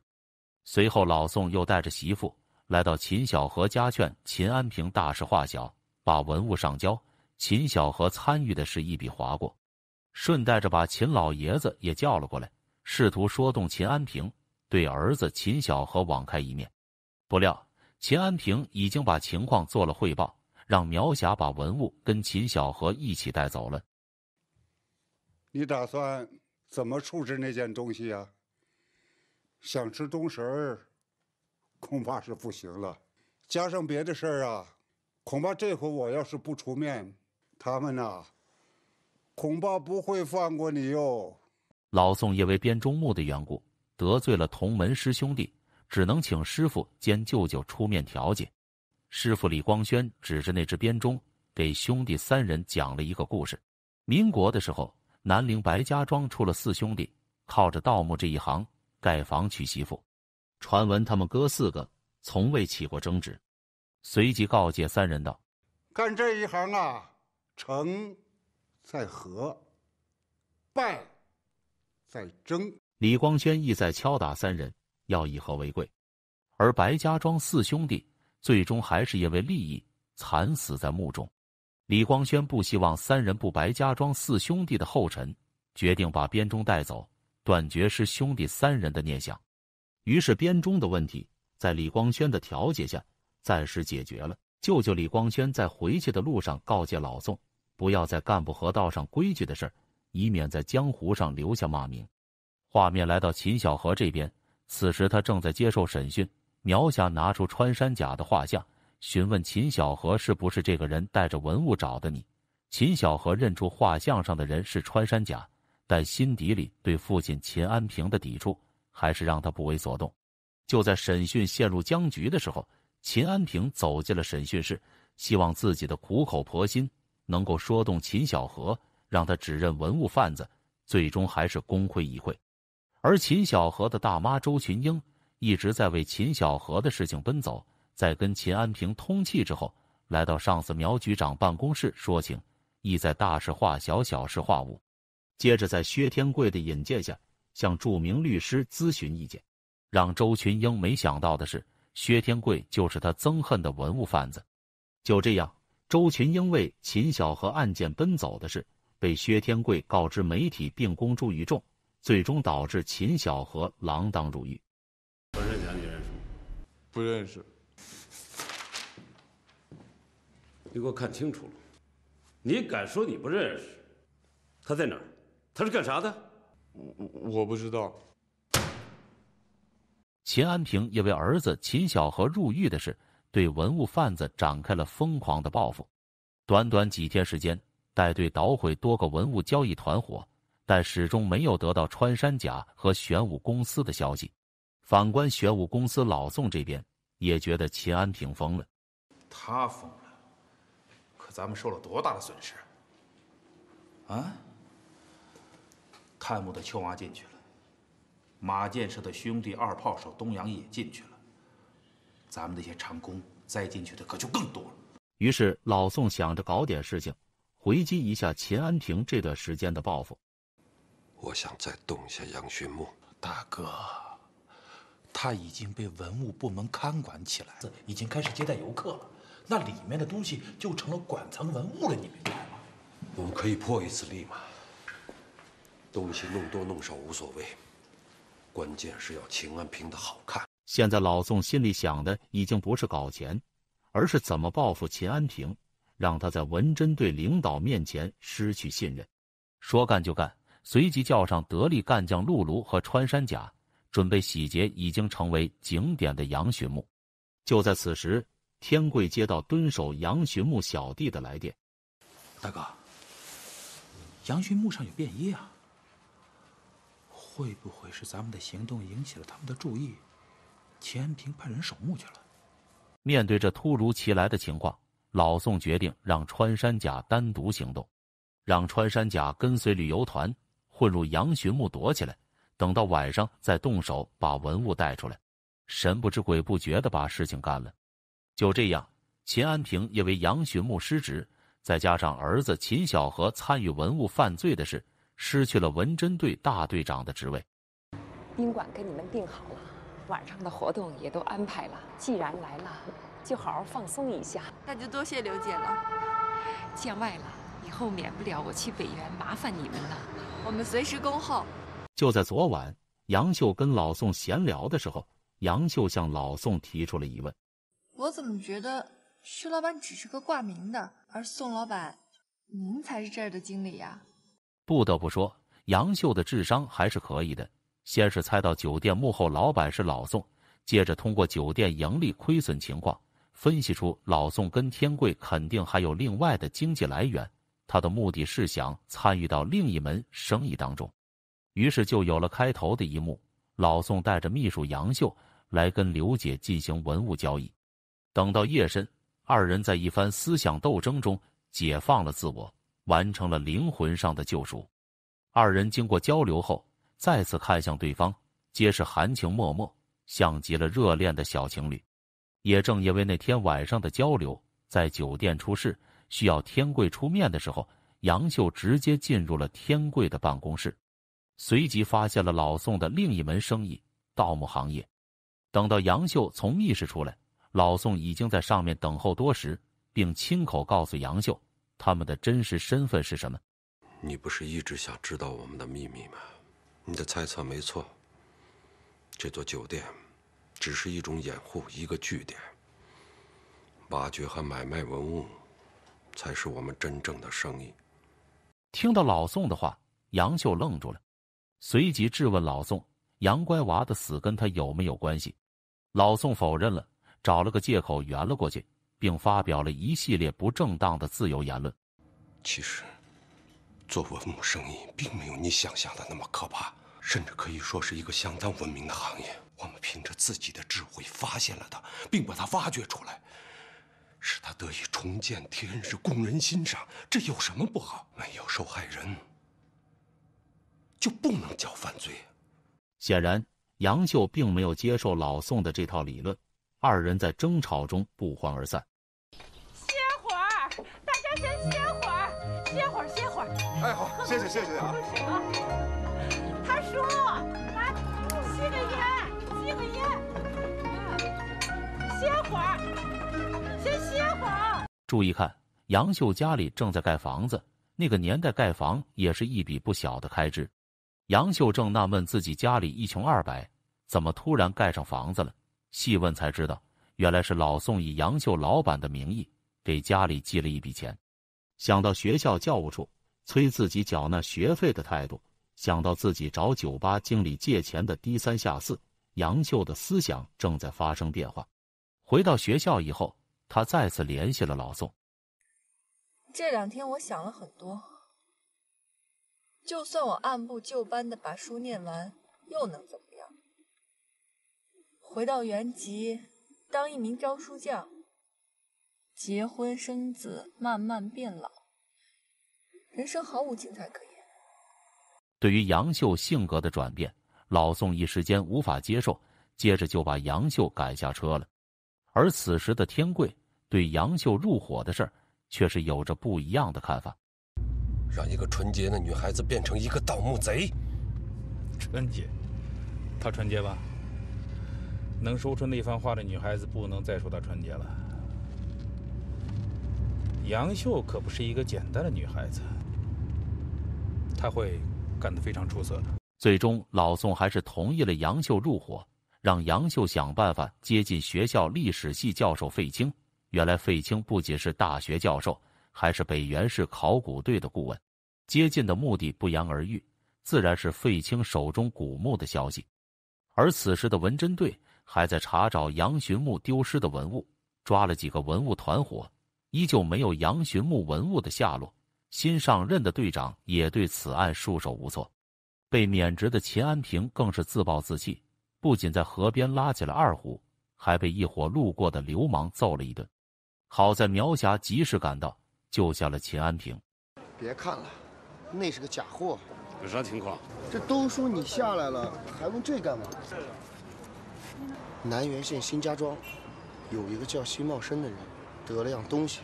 随后，老宋又带着媳妇来到秦小河家，劝秦安平大事化小，把文物上交。秦小河参与的事一笔划过，顺带着把秦老爷子也叫了过来，试图说动秦安平对儿子秦小河网开一面。不料。秦安平已经把情况做了汇报，让苗霞把文物跟秦小河一起带走了。你打算怎么处置那件东西呀？想吃东食儿，恐怕是不行了。加上别的事儿啊，恐怕这回我要是不出面，他们呐，恐怕不会放过你哟。老宋因为编钟墓的缘故，得罪了同门师兄弟。只能请师傅兼舅舅出面调解。师傅李光轩指着那只编钟，给兄弟三人讲了一个故事：民国的时候，南陵白家庄出了四兄弟，靠着盗墓这一行盖房娶媳妇。传闻他们哥四个从未起过争执。随即告诫三人道：“干这一行啊，成在和，败在争。”李光轩意在敲打三人。要以和为贵，而白家庄四兄弟最终还是因为利益惨死在墓中。李光轩不希望三人步白家庄四兄弟的后尘，决定把编钟带走，断绝师兄弟三人的念想。于是编钟的问题在李光轩的调解下暂时解决了。舅舅李光轩在回去的路上告诫老宋，不要在干部河道上规矩的事，以免在江湖上留下骂名。画面来到秦小河这边。此时，他正在接受审讯。苗霞拿出穿山甲的画像，询问秦小河是不是这个人带着文物找的你。秦小河认出画像上的人是穿山甲，但心底里对父亲秦安平的抵触，还是让他不为所动。就在审讯陷入僵局的时候，秦安平走进了审讯室，希望自己的苦口婆心能够说动秦小河，让他指认文物贩子，最终还是功亏一篑。而秦小河的大妈周群英一直在为秦小河的事情奔走，在跟秦安平通气之后，来到上司苗局长办公室说情，意在大事化小，小事化无。接着，在薛天贵的引荐下，向著名律师咨询意见。让周群英没想到的是，薛天贵就是他憎恨的文物贩子。就这样，周群英为秦小河案件奔走的事，被薛天贵告知媒体，并公诸于众。最终导致秦小河锒铛入狱。我认你认数？不认识。你给我看清楚了。你敢说你不认识？他在哪儿？他是干啥的？我我不知道。秦安平因为儿子秦小河入狱的事，对文物贩子展开了疯狂的报复。短短几天时间，带队捣毁多个文物交易团伙。但始终没有得到穿山甲和玄武公司的消息。反观玄武公司老宋这边，也觉得秦安平疯了。他疯了，可咱们受了多大的损失啊！探墓的秋娃进去了，马建设的兄弟二炮手东阳也进去了，咱们那些长工栽进去的可就更多。了。于是老宋想着搞点事情，回击一下秦安平这段时间的报复。我想再动一下杨玄墓，大哥，他已经被文物部门看管起来了，已经开始接待游客了。那里面的东西就成了馆藏文物了，你明白吗？我们可以破一次例吗？东西弄多弄少无所谓，关键是要秦安平的好看。现在老宋心里想的已经不是搞钱，而是怎么报复秦安平，让他在文珍队领导面前失去信任。说干就干。随即叫上得力干将陆卢和穿山甲，准备洗劫已经成为景点的杨巡墓。就在此时，天贵接到蹲守杨巡墓小弟的来电：“大哥，杨巡墓上有便衣啊，会不会是咱们的行动引起了他们的注意？钱安平派人守墓去了。”面对这突如其来的情况，老宋决定让穿山甲单独行动，让穿山甲跟随旅游团。混入杨巡墓躲起来，等到晚上再动手把文物带出来，神不知鬼不觉地把事情干了。就这样，秦安平因为杨巡墓失职，再加上儿子秦小河参与文物犯罪的事，失去了文侦队大队长的职位。宾馆跟你们定好了，晚上的活动也都安排了。既然来了，就好好放松一下。那就多谢刘姐了，见外了。以后免不了我去北园麻烦你们了。我们随时恭候。就在昨晚，杨秀跟老宋闲聊的时候，杨秀向老宋提出了疑问：“我怎么觉得徐老板只是个挂名的，而宋老板您才是这儿的经理呀？”不得不说，杨秀的智商还是可以的。先是猜到酒店幕后老板是老宋，接着通过酒店盈利亏损情况，分析出老宋跟天贵肯定还有另外的经济来源。他的目的是想参与到另一门生意当中，于是就有了开头的一幕：老宋带着秘书杨秀来跟刘姐进行文物交易。等到夜深，二人在一番思想斗争中解放了自我，完成了灵魂上的救赎。二人经过交流后，再次看向对方，皆是含情脉脉，像极了热恋的小情侣。也正因为那天晚上的交流，在酒店出事。需要天贵出面的时候，杨秀直接进入了天贵的办公室，随即发现了老宋的另一门生意——盗墓行业。等到杨秀从密室出来，老宋已经在上面等候多时，并亲口告诉杨秀他们的真实身份是什么。你不是一直想知道我们的秘密吗？你的猜测没错。这座酒店只是一种掩护，一个据点。挖掘和买卖文物。才是我们真正的生意。听到老宋的话，杨秀愣住了，随即质问老宋：“杨乖娃的死跟他有没有关系？”老宋否认了，找了个借口圆了过去，并发表了一系列不正当的自由言论。其实，做文物生意并没有你想象的那么可怕，甚至可以说是一个相当文明的行业。我们凭着自己的智慧发现了它，并把它挖掘出来。使他得以重见天日，供人欣赏，这有什么不好？没有受害人，就不能叫犯罪。显然，杨秀并没有接受老宋的这套理论，二人在争吵中不欢而散。歇会儿，大家先歇会儿，歇会儿，歇会儿。哎，好，谢谢，谢谢。啊。他叔，来吸个烟，吸个烟。嗯，歇会儿。注意看，杨秀家里正在盖房子。那个年代盖房也是一笔不小的开支。杨秀正纳闷自己家里一穷二白，怎么突然盖上房子了？细问才知道，原来是老宋以杨秀老板的名义给家里寄了一笔钱。想到学校教务处催自己缴纳学费的态度，想到自己找酒吧经理借钱的低三下四，杨秀的思想正在发生变化。回到学校以后。他再次联系了老宋。这两天我想了很多，就算我按部就班的把书念完，又能怎么样？回到原籍当一名教书匠，结婚生子，慢慢变老，人生毫无精彩可言。对于杨秀性格的转变，老宋一时间无法接受，接着就把杨秀赶下车了。而此时的天贵。对杨秀入伙的事儿，却是有着不一样的看法。让一个纯洁的女孩子变成一个盗墓贼，纯洁？她纯洁吧？能说出那番话的女孩子，不能再说她纯洁了。杨秀可不是一个简单的女孩子，她会干得非常出色的。最终，老宋还是同意了杨秀入伙，让杨秀想办法接近学校历史系教授费青。原来费青不仅是大学教授，还是北原市考古队的顾问。接近的目的不言而喻，自然是费青手中古墓的消息。而此时的文侦队还在查找杨巡墓丢失的文物，抓了几个文物团伙，依旧没有杨巡墓文物的下落。新上任的队长也对此案束手无策。被免职的秦安平更是自暴自弃，不仅在河边拉起了二胡，还被一伙路过的流氓揍了一顿。好在苗霞及时赶到，救下了秦安平。别看了，那是个假货。有啥情况？这都说你下来了，还问这干嘛？南源县新家庄有一个叫辛茂生的人得了样东西，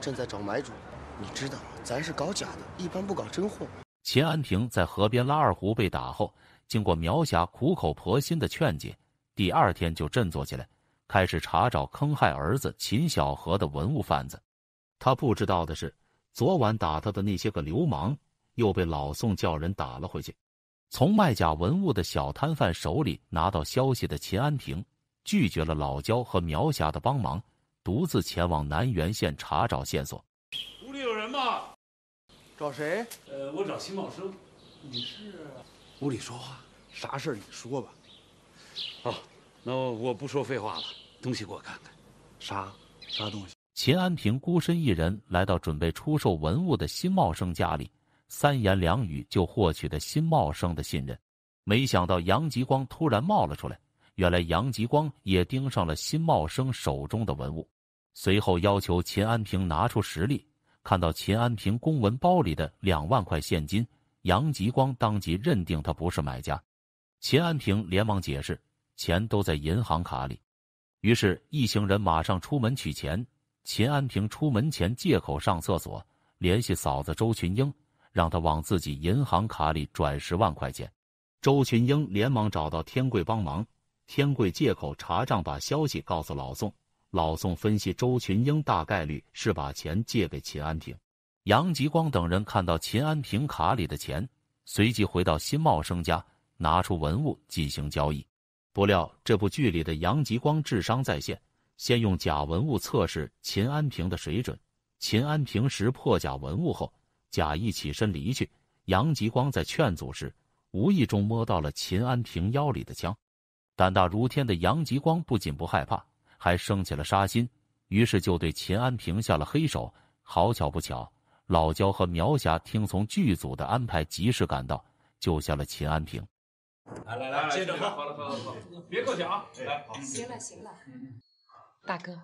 正在找买主。你知道，咱是搞假的，一般不搞真货。秦安平在河边拉二胡被打后，经过苗霞苦口婆心的劝解，第二天就振作起来。开始查找坑害儿子秦小河的文物贩子。他不知道的是，昨晚打他的那些个流氓又被老宋叫人打了回去。从卖假文物的小摊贩手里拿到消息的秦安平拒绝了老焦和苗霞的帮忙，独自前往南源县查找线索。屋里有人吗？找谁？呃，我找秦茂生。你是？屋里说话，啥事你说吧。哦，那我不说废话了，东西给我看看，啥？啥东西？秦安平孤身一人来到准备出售文物的辛茂生家里，三言两语就获取的辛茂生的信任。没想到杨吉光突然冒了出来，原来杨吉光也盯上了辛茂生手中的文物，随后要求秦安平拿出实力。看到秦安平公文包里的两万块现金，杨吉光当即认定他不是买家。秦安平连忙解释。钱都在银行卡里，于是，一行人马上出门取钱。秦安平出门前借口上厕所，联系嫂子周群英，让他往自己银行卡里转十万块钱。周群英连忙找到天贵帮忙，天贵借口查账，把消息告诉老宋。老宋分析，周群英大概率是把钱借给秦安平。杨吉光等人看到秦安平卡里的钱，随即回到新茂生家，拿出文物进行交易。不料，这部剧里的杨吉光智商在线，先用假文物测试秦安平的水准。秦安平识破假文物后，假意起身离去。杨吉光在劝阻时，无意中摸到了秦安平腰里的枪。胆大如天的杨吉光不仅不害怕，还生起了杀心，于是就对秦安平下了黑手。好巧不巧，老焦和苗霞听从剧组的安排，及时赶到，救下了秦安平。来来来，接着喝，好了，好了，别客气啊，来，好。行了，行了，大哥，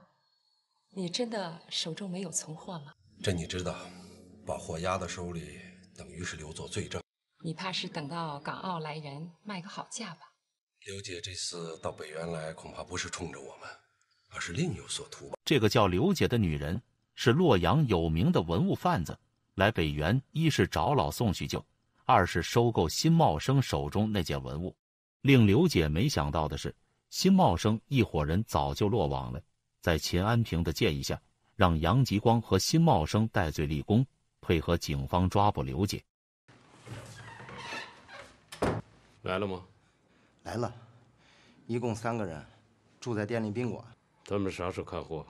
你真的手中没有存货吗？这你知道，把货压在手里，等于是留作罪证。你怕是等到港澳来人卖个好价吧？刘姐这次到北原来，恐怕不是冲着我们，而是另有所图吧？这个叫刘姐的女人是洛阳有名的文物贩子，来北原一是找老宋叙旧。二是收购辛茂生手中那件文物。令刘姐没想到的是，辛茂生一伙人早就落网了。在秦安平的建议下，让杨吉光和辛茂生戴罪立功，配合警方抓捕刘姐。来了吗？来了，一共三个人，住在电力宾馆。他们啥时候看货？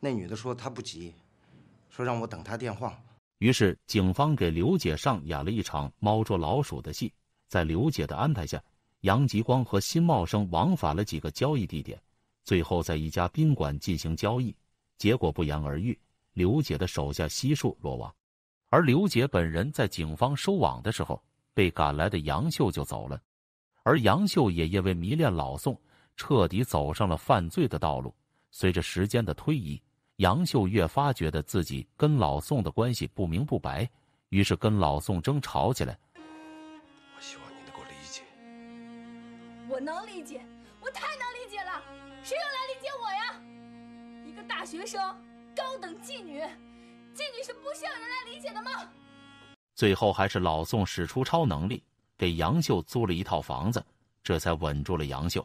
那女的说她不急，说让我等她电话。于是，警方给刘姐上演了一场猫捉老鼠的戏。在刘姐的安排下，杨吉光和辛茂生往返了几个交易地点，最后在一家宾馆进行交易。结果不言而喻，刘姐的手下悉数落网，而刘杰本人在警方收网的时候，被赶来的杨秀就走了。而杨秀也因为迷恋老宋，彻底走上了犯罪的道路。随着时间的推移，杨秀越发觉得自己跟老宋的关系不明不白，于是跟老宋争吵起来。我希望你能够理解。我能理解，我太能理解了，谁又来理解我呀？一个大学生，高等妓女，妓女是不需要人来理解的吗？最后还是老宋使出超能力，给杨秀租了一套房子，这才稳住了杨秀。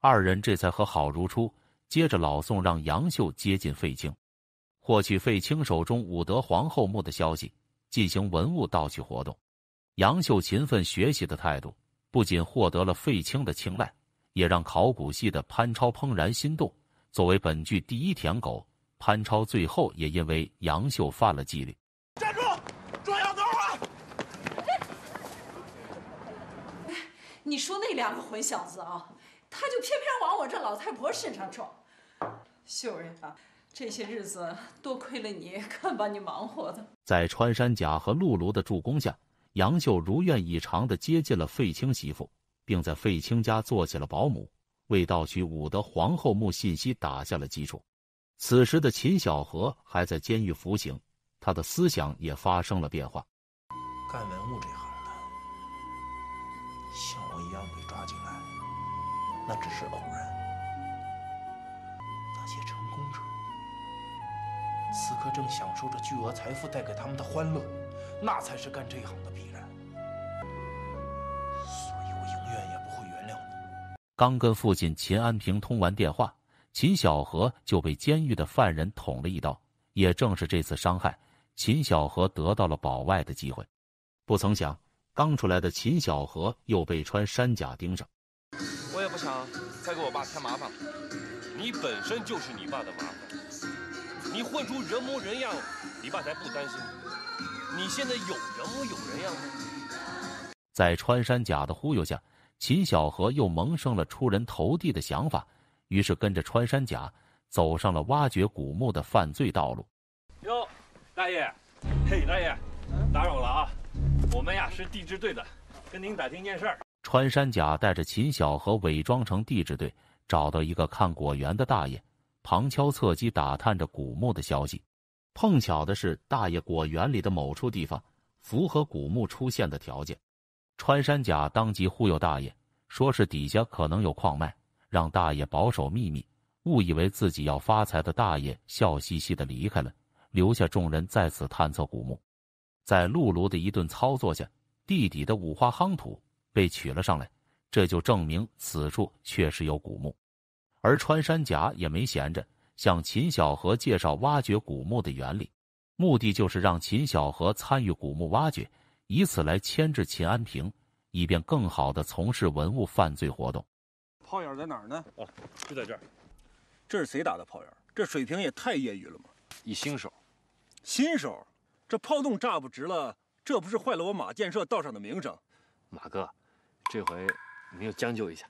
二人这才和好如初。接着，老宋让杨秀接近费青，获取费青手中武德皇后墓的消息，进行文物盗取活动。杨秀勤奋学习的态度，不仅获得了费青的青睐，也让考古系的潘超怦然心动。作为本剧第一舔狗，潘超最后也因为杨秀犯了纪律，站住，抓小头啊！你说那两个混小子啊，他就偏偏往我这老太婆身上撞。秀啊，这些日子多亏了你，看把你忙活的！在穿山甲和露露的助攻下，杨秀如愿以偿的接近了费青媳妇，并在费青家做起了保姆，为盗取武德皇后墓信息打下了基础。此时的秦小河还在监狱服刑，他的思想也发生了变化。干文物这行的，像我一样被抓进来，那只是偶然。此刻正享受着巨额财富带给他们的欢乐，那才是干这一行的必然。所以，我永远也不会原谅你。刚跟父亲秦安平通完电话，秦小河就被监狱的犯人捅了一刀。也正是这次伤害，秦小河得到了保外的机会。不曾想，刚出来的秦小河又被穿山甲盯上。我也不想再给我爸添麻烦了。你本身就是你爸的麻烦。你混出人模人样，你爸才不担心。你现在有人模有人样吗？在穿山甲的忽悠下，秦小河又萌生了出人头地的想法，于是跟着穿山甲走上了挖掘古墓的犯罪道路。哟，大爷，嘿，大爷，打扰了啊。我们呀是地质队的，跟您打听一件事儿。穿山甲带着秦小河伪装成地质队，找到一个看果园的大爷。旁敲侧击打探着古墓的消息，碰巧的是，大爷果园里的某处地方符合古墓出现的条件。穿山甲当即忽悠大爷，说是底下可能有矿脉，让大爷保守秘密。误以为自己要发财的大爷笑嘻嘻的离开了，留下众人在此探测古墓。在露露的一顿操作下，地底的五花夯土被取了上来，这就证明此处确实有古墓。而穿山甲也没闲着，向秦小河介绍挖掘古墓的原理，目的就是让秦小河参与古墓挖掘，以此来牵制秦安平，以便更好的从事文物犯罪活动。炮眼在哪儿呢？哦，就在这儿。这是谁打的炮眼？这水平也太业余了吗？一新手。新手？这炮洞炸不直了，这不是坏了我马建设道上的名声？马哥，这回你又将就一下。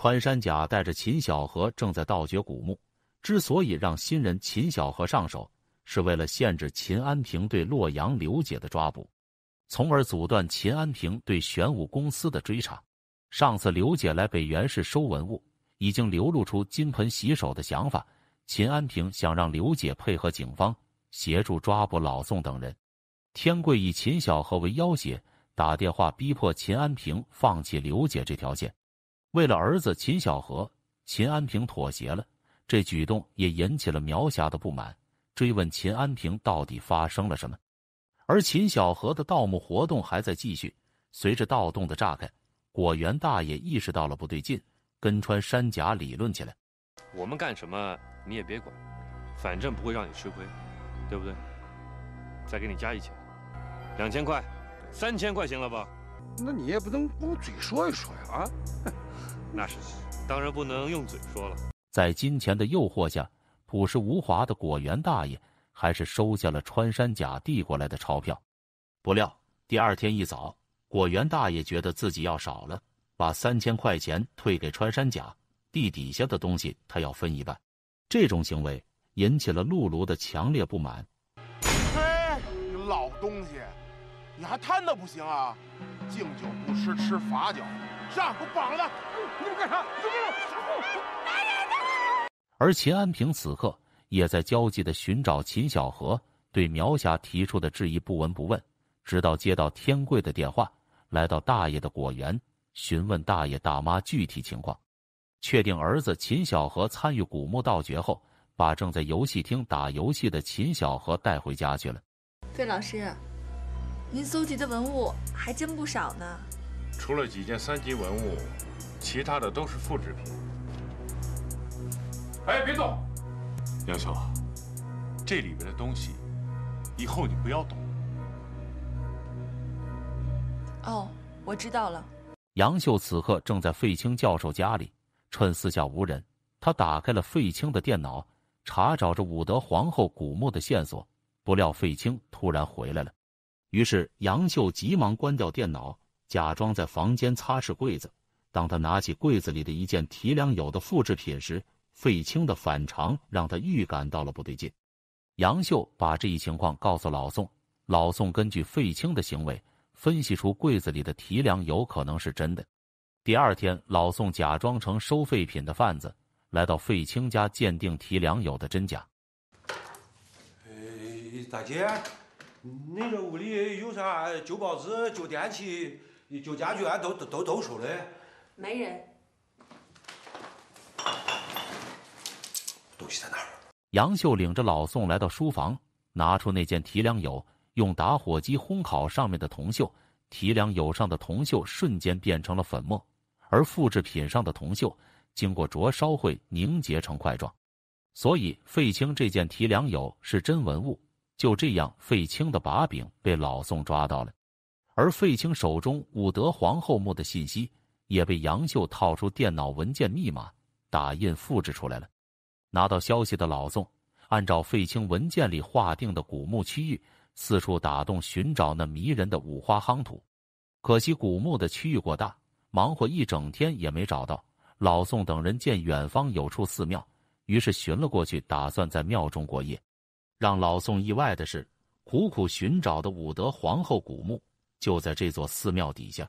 穿山甲带着秦小河正在盗掘古墓，之所以让新人秦小河上手，是为了限制秦安平对洛阳刘姐的抓捕，从而阻断秦安平对玄武公司的追查。上次刘姐来北原市收文物，已经流露出金盆洗手的想法。秦安平想让刘姐配合警方，协助抓捕老宋等人。天贵以秦小河为要挟，打电话逼迫秦安平放弃刘姐这条线。为了儿子秦小河，秦安平妥协了。这举动也引起了苗霞的不满，追问秦安平到底发生了什么。而秦小河的盗墓活动还在继续。随着盗洞的炸开，果园大爷意识到了不对劲，跟穿山甲理论起来：“我们干什么你也别管，反正不会让你吃亏，对不对？再给你加一千，两千块，三千块行了吧？”那你也不能用嘴说一说呀啊！那是，当然不能用嘴说了。在金钱的诱惑下，朴实无华的果园大爷还是收下了穿山甲递过来的钞票。不料第二天一早，果园大爷觉得自己要少了，把三千块钱退给穿山甲，地底下的东西他要分一半。这种行为引起了露露的强烈不满。嘿，老东西，你还贪的不行啊！敬酒不吃吃罚酒，上，给我绑了！你们干啥？而秦安平此刻也在焦急地寻找秦小河，对苗霞提出的质疑不闻不问，直到接到天贵的电话，来到大爷的果园，询问大爷大妈具体情况，确定儿子秦小河参与古墓盗掘后，把正在游戏厅打游戏的秦小河带回家去了。费老师。您搜集的文物还真不少呢。除了几件三级文物，其他的都是复制品。哎，别动！杨秀，这里边的东西，以后你不要动。哦，我知道了。杨秀此刻正在费青教授家里，趁四下无人，他打开了费青的电脑，查找着武德皇后古墓的线索。不料费青突然回来了。于是杨秀急忙关掉电脑，假装在房间擦拭柜子。当他拿起柜子里的一件提梁有的复制品时，费青的反常让他预感到了不对劲。杨秀把这一情况告诉老宋，老宋根据费青的行为分析出柜子里的提梁有可能是真的。第二天，老宋假装成收废品的贩子，来到费青家鉴定提梁有的真假。哎，大姐。你这屋里有啥旧报纸、旧电器、旧家具，俺都都都收了。没人。东西在哪儿？杨秀领着老宋来到书房，拿出那件提梁油，用打火机烘烤上面的铜锈。提梁油上的铜锈瞬间变成了粉末，而复制品上的铜锈经过灼烧会凝结成块状，所以费青这件提梁油是真文物。就这样，费青的把柄被老宋抓到了，而费青手中武德皇后墓的信息也被杨秀套出电脑文件密码，打印复制出来了。拿到消息的老宋，按照费青文件里划定的古墓区域，四处打洞寻找那迷人的五花夯土。可惜古墓的区域过大，忙活一整天也没找到。老宋等人见远方有处寺庙，于是寻了过去，打算在庙中过夜。让老宋意外的是，苦苦寻找的武德皇后古墓就在这座寺庙底下。